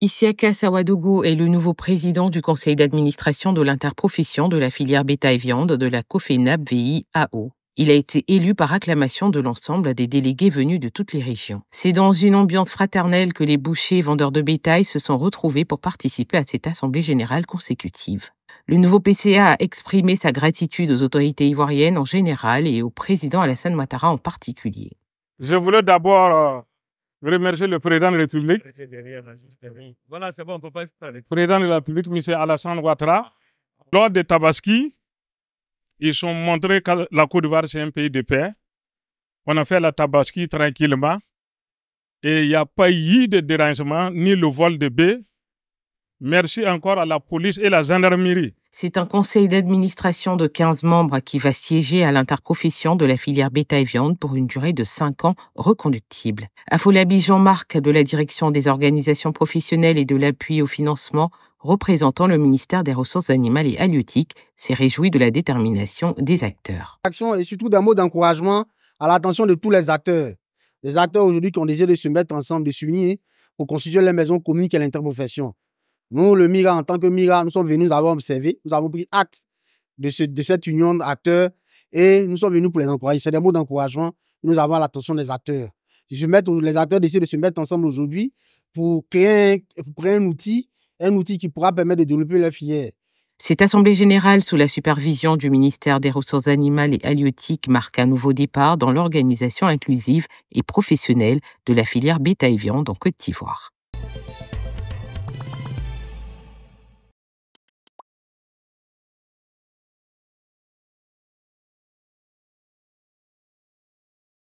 Isiaka Sawadogo est le nouveau président du conseil d'administration de l'interprofession de la filière bétail viande de la COFENAP VIAO. Il a été élu par acclamation de l'ensemble des délégués venus de toutes les régions. C'est dans une ambiance fraternelle que les bouchers et vendeurs de bétail se sont retrouvés pour participer à cette assemblée générale consécutive. Le nouveau PCA a exprimé sa gratitude aux autorités ivoiriennes en général et au président Alassane Ouattara en particulier. Je voulais d'abord euh, je remercier le président de la République. Voilà, c'est bon, on peut pas Président de la République, M. Alassane Ouattara. Lors des Tabaski, ils ont montré que la Côte d'Ivoire, c'est un pays de paix. On a fait la Tabaski tranquillement. Et il n'y a pas eu de dérangement, ni le vol de baie. Merci encore à la police et la gendarmerie. C'est un conseil d'administration de 15 membres qui va siéger à l'interprofession de la filière bétail viande pour une durée de 5 ans reconductible. Afolabi Jean-Marc de la direction des organisations professionnelles et de l'appui au financement représentant le ministère des Ressources animales et halieutiques, s'est réjoui de la détermination des acteurs. Action et surtout d'un mot d'encouragement à l'attention de tous les acteurs. Les acteurs aujourd'hui qui ont décidé de se mettre ensemble, de s'unir pour constituer les maisons communes qu'est l'interprofession. Nous, le MIRA, en tant que MIRA, nous sommes venus, nous avons observé, nous avons pris acte de, cette union d'acteurs et nous sommes venus pour les encourager. C'est des mots d'encouragement. Nous avons l'attention des acteurs. les acteurs décident de se mettre ensemble aujourd'hui pour créer, un outil, un outil qui pourra permettre de développer leur filière. Cette Assemblée générale, sous la supervision du ministère des Ressources animales et halieutiques, marque un nouveau départ dans l'organisation inclusive et professionnelle de la filière bétail viande en Côte d'Ivoire.